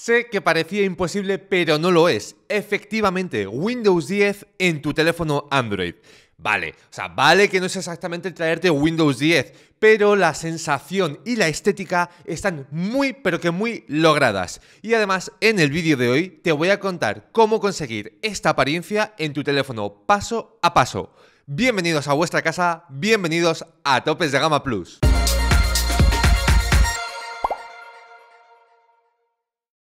Sé que parecía imposible, pero no lo es. Efectivamente, Windows 10 en tu teléfono Android. Vale, o sea, vale que no es exactamente traerte Windows 10, pero la sensación y la estética están muy, pero que muy logradas. Y además, en el vídeo de hoy te voy a contar cómo conseguir esta apariencia en tu teléfono paso a paso. Bienvenidos a vuestra casa, bienvenidos a Topes de Gama Plus.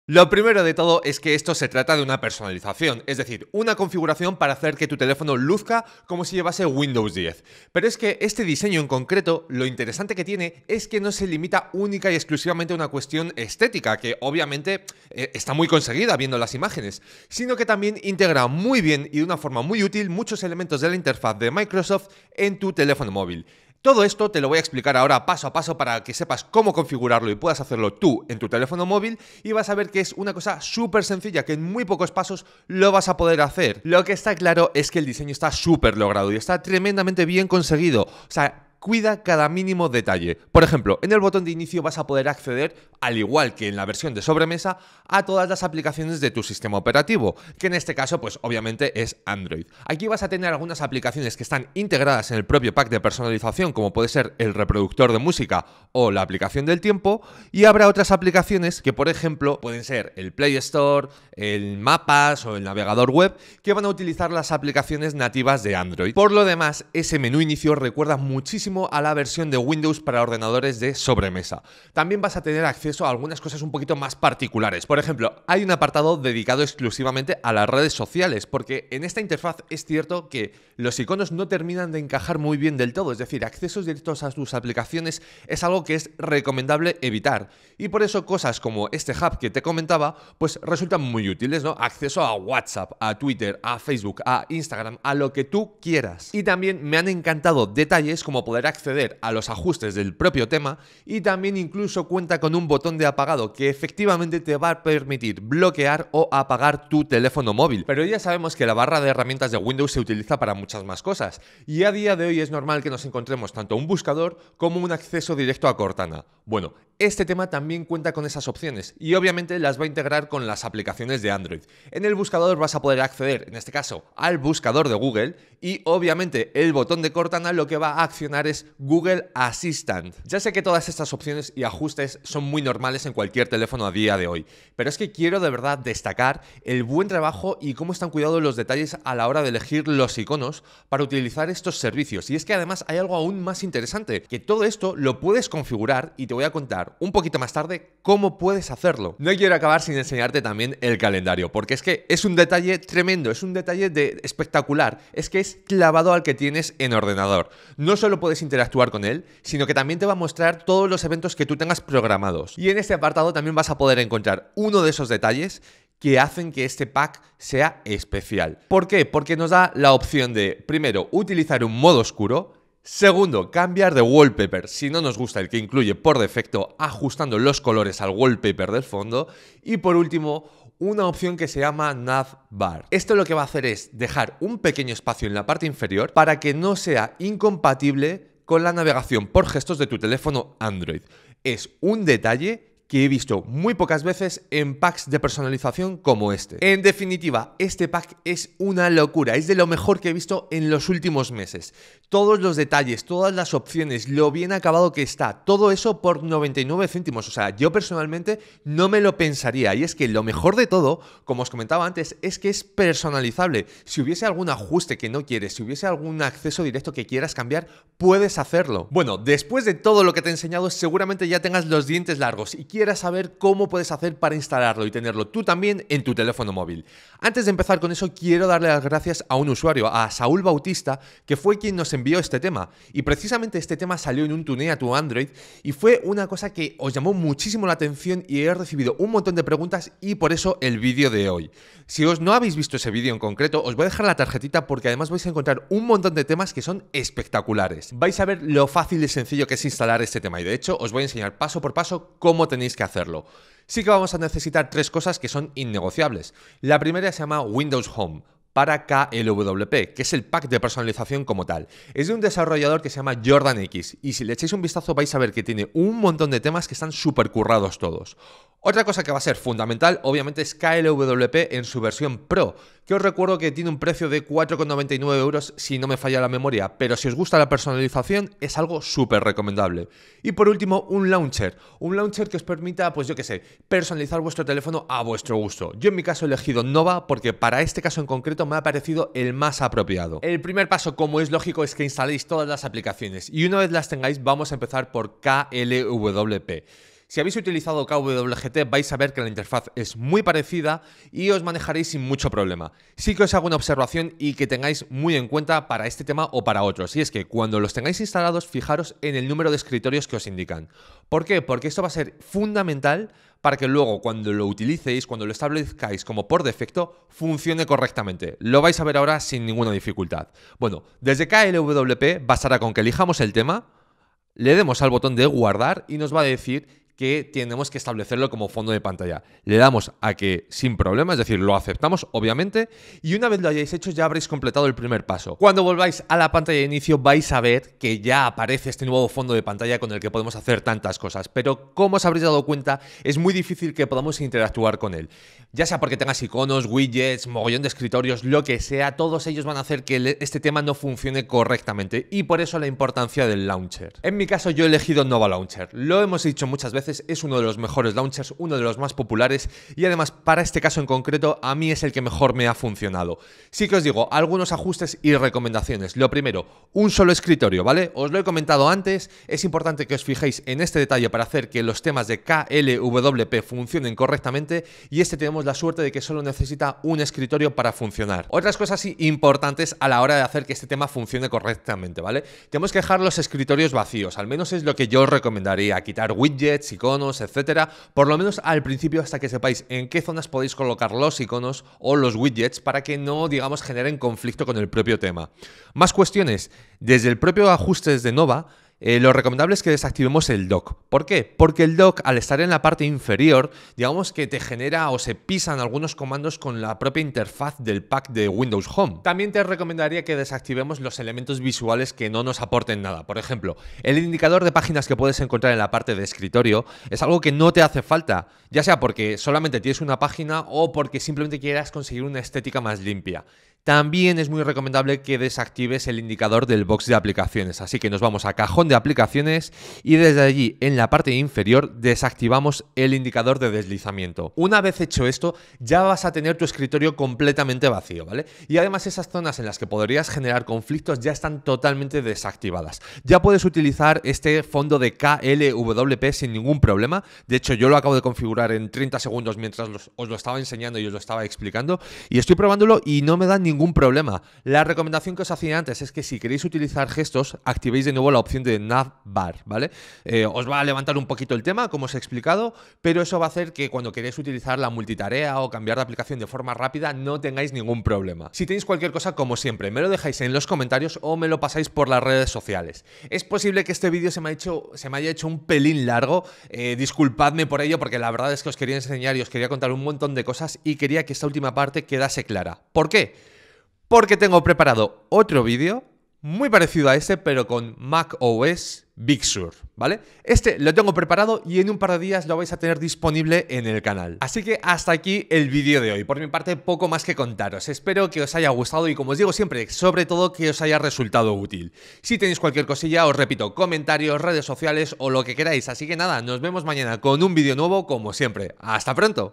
Lo primero de todo es que esto se trata de una personalización, es decir, una configuración para hacer que tu teléfono luzca como si llevase Windows 10. Pero es que este diseño en concreto, lo interesante que tiene es que no se limita única y exclusivamente a una cuestión estética, que obviamente eh, está muy conseguida viendo las imágenes, sino que también integra muy bien y de una forma muy útil muchos elementos de la interfaz de Microsoft en tu teléfono móvil. Todo esto te lo voy a explicar ahora paso a paso para que sepas cómo configurarlo y puedas hacerlo tú en tu teléfono móvil y vas a ver que es una cosa súper sencilla que en muy pocos pasos lo vas a poder hacer. Lo que está claro es que el diseño está súper logrado y está tremendamente bien conseguido. O sea, cuida cada mínimo detalle. Por ejemplo, en el botón de inicio vas a poder acceder, al igual que en la versión de sobremesa, a todas las aplicaciones de tu sistema operativo, que en este caso pues obviamente es Android. Aquí vas a tener algunas aplicaciones que están integradas en el propio pack de personalización, como puede ser el reproductor de música o la aplicación del tiempo, y habrá otras aplicaciones que por ejemplo pueden ser el Play Store, el Mapas o el navegador web, que van a utilizar las aplicaciones nativas de Android. Por lo demás, ese menú inicio recuerda muchísimo a la versión de Windows para ordenadores de sobremesa. También vas a tener acceso a algunas cosas un poquito más particulares. Por ejemplo, hay un apartado dedicado exclusivamente a las redes sociales, porque en esta interfaz es cierto que los iconos no terminan de encajar muy bien del todo, es decir, accesos directos a tus aplicaciones es algo que es recomendable evitar. Y por eso cosas como este hub que te comentaba, pues resultan muy útiles, ¿no? Acceso a WhatsApp, a Twitter, a Facebook, a Instagram, a lo que tú quieras. Y también me han encantado detalles como poder acceder a los ajustes del propio tema y también incluso cuenta con un botón de apagado que efectivamente te va a permitir bloquear o apagar tu teléfono móvil. Pero ya sabemos que la barra de herramientas de Windows se utiliza para muchas más cosas y a día de hoy es normal que nos encontremos tanto un buscador como un acceso directo a Cortana. Bueno, este tema también cuenta con esas opciones y obviamente las va a integrar con las aplicaciones de Android. En el buscador vas a poder acceder, en este caso, al buscador de Google y obviamente el botón de Cortana lo que va a accionar es Google Assistant. Ya sé que todas estas opciones y ajustes son muy normales en cualquier teléfono a día de hoy, pero es que quiero de verdad destacar el buen trabajo y cómo están cuidados los detalles a la hora de elegir los iconos para utilizar estos servicios. Y es que además hay algo aún más interesante, que todo esto lo puedes configurar y te voy a contar un poquito más tarde cómo puedes hacerlo. No quiero acabar sin enseñarte también el calendario, porque es que es un detalle tremendo, es un detalle de espectacular, es que es clavado al que tienes en ordenador. No solo puedes interactuar con él, sino que también te va a mostrar todos los eventos que tú tengas programados. Y en este apartado también vas a poder encontrar uno de esos detalles que hacen que este pack sea especial. ¿Por qué? Porque nos da la opción de, primero, utilizar un modo oscuro, Segundo, cambiar de wallpaper si no nos gusta el que incluye por defecto, ajustando los colores al wallpaper del fondo. Y por último, una opción que se llama navbar. Esto lo que va a hacer es dejar un pequeño espacio en la parte inferior para que no sea incompatible con la navegación por gestos de tu teléfono Android. Es un detalle que he visto muy pocas veces en packs de personalización como este. En definitiva, este pack es una locura, es de lo mejor que he visto en los últimos meses. Todos los detalles, todas las opciones, lo bien acabado que está, todo eso por 99 céntimos. O sea, yo personalmente no me lo pensaría. Y es que lo mejor de todo, como os comentaba antes, es que es personalizable. Si hubiese algún ajuste que no quieres, si hubiese algún acceso directo que quieras cambiar, puedes hacerlo. Bueno, después de todo lo que te he enseñado, seguramente ya tengas los dientes largos y saber cómo puedes hacer para instalarlo y tenerlo tú también en tu teléfono móvil. Antes de empezar con eso, quiero darle las gracias a un usuario, a Saúl Bautista, que fue quien nos envió este tema. Y precisamente este tema salió en un tune a tu Android y fue una cosa que os llamó muchísimo la atención y he recibido un montón de preguntas y por eso el vídeo de hoy. Si os no habéis visto ese vídeo en concreto, os voy a dejar la tarjetita porque además vais a encontrar un montón de temas que son espectaculares. Vais a ver lo fácil y sencillo que es instalar este tema y de hecho os voy a enseñar paso por paso cómo tenéis tenéis que hacerlo. Sí que vamos a necesitar tres cosas que son innegociables. La primera se llama Windows Home para KLWP, que es el pack de personalización como tal. Es de un desarrollador que se llama Jordan X y si le echáis un vistazo vais a ver que tiene un montón de temas que están súper currados todos. Otra cosa que va a ser fundamental obviamente es KLWP en su versión Pro, que os recuerdo que tiene un precio de 4,99 euros si no me falla la memoria, pero si os gusta la personalización es algo súper recomendable. Y por último, un launcher. Un launcher que os permita, pues yo qué sé, personalizar vuestro teléfono a vuestro gusto. Yo en mi caso he elegido Nova porque para este caso en concreto me ha parecido el más apropiado. El primer paso, como es lógico, es que instaléis todas las aplicaciones y una vez las tengáis vamos a empezar por KLWP. Si habéis utilizado KWGT vais a ver que la interfaz es muy parecida y os manejaréis sin mucho problema. Sí que os hago una observación y que tengáis muy en cuenta para este tema o para otros, y es que cuando los tengáis instalados fijaros en el número de escritorios que os indican. ¿Por qué? Porque esto va a ser fundamental para que luego cuando lo utilicéis, cuando lo establezcáis como por defecto, funcione correctamente. Lo vais a ver ahora sin ninguna dificultad. Bueno, desde KLWP bastará con que elijamos el tema, le demos al botón de guardar y nos va a decir que tenemos que establecerlo como fondo de pantalla. Le damos a que sin problema, es decir, lo aceptamos, obviamente, y una vez lo hayáis hecho ya habréis completado el primer paso. Cuando volváis a la pantalla de inicio vais a ver que ya aparece este nuevo fondo de pantalla con el que podemos hacer tantas cosas, pero como os habréis dado cuenta, es muy difícil que podamos interactuar con él. Ya sea porque tengas iconos, widgets, mogollón de escritorios, lo que sea, todos ellos van a hacer que este tema no funcione correctamente y por eso la importancia del launcher. En mi caso yo he elegido Nova Launcher, lo hemos dicho muchas veces es uno de los mejores launchers, uno de los más populares y además para este caso en concreto a mí es el que mejor me ha funcionado. Sí que os digo, algunos ajustes y recomendaciones. Lo primero, un solo escritorio, ¿vale? Os lo he comentado antes, es importante que os fijéis en este detalle para hacer que los temas de KLWP funcionen correctamente y este tenemos la suerte de que solo necesita un escritorio para funcionar. Otras cosas importantes a la hora de hacer que este tema funcione correctamente, ¿vale? Tenemos que dejar los escritorios vacíos, al menos es lo que yo os recomendaría, quitar widgets iconos, etcétera, por lo menos al principio hasta que sepáis en qué zonas podéis colocar los iconos o los widgets para que no, digamos, generen conflicto con el propio tema. Más cuestiones. Desde el propio ajustes de Nova, eh, lo recomendable es que desactivemos el dock. ¿Por qué? Porque el dock, al estar en la parte inferior, digamos que te genera o se pisan algunos comandos con la propia interfaz del pack de Windows Home. También te recomendaría que desactivemos los elementos visuales que no nos aporten nada. Por ejemplo, el indicador de páginas que puedes encontrar en la parte de escritorio es algo que no te hace falta, ya sea porque solamente tienes una página o porque simplemente quieras conseguir una estética más limpia. También es muy recomendable que desactives el indicador del box de aplicaciones, así que nos vamos a cajón de aplicaciones y desde allí en la parte inferior desactivamos el indicador de deslizamiento. Una vez hecho esto ya vas a tener tu escritorio completamente vacío, ¿vale? Y además esas zonas en las que podrías generar conflictos ya están totalmente desactivadas. Ya puedes utilizar este fondo de KLWP sin ningún problema, de hecho yo lo acabo de configurar en 30 segundos mientras os lo estaba enseñando y os lo estaba explicando y estoy probándolo y no me da ningún ningún problema. La recomendación que os hacía antes es que si queréis utilizar gestos, activéis de nuevo la opción de bar, ¿vale? Eh, os va a levantar un poquito el tema, como os he explicado, pero eso va a hacer que cuando queréis utilizar la multitarea o cambiar de aplicación de forma rápida, no tengáis ningún problema. Si tenéis cualquier cosa, como siempre, me lo dejáis en los comentarios o me lo pasáis por las redes sociales. Es posible que este vídeo se me, ha hecho, se me haya hecho un pelín largo, eh, disculpadme por ello, porque la verdad es que os quería enseñar y os quería contar un montón de cosas y quería que esta última parte quedase clara. ¿Por qué? porque tengo preparado otro vídeo muy parecido a este, pero con Mac OS Big Sur, ¿vale? Este lo tengo preparado y en un par de días lo vais a tener disponible en el canal. Así que hasta aquí el vídeo de hoy. Por mi parte, poco más que contaros. Espero que os haya gustado y como os digo siempre, sobre todo que os haya resultado útil. Si tenéis cualquier cosilla, os repito, comentarios, redes sociales o lo que queráis. Así que nada, nos vemos mañana con un vídeo nuevo como siempre. ¡Hasta pronto!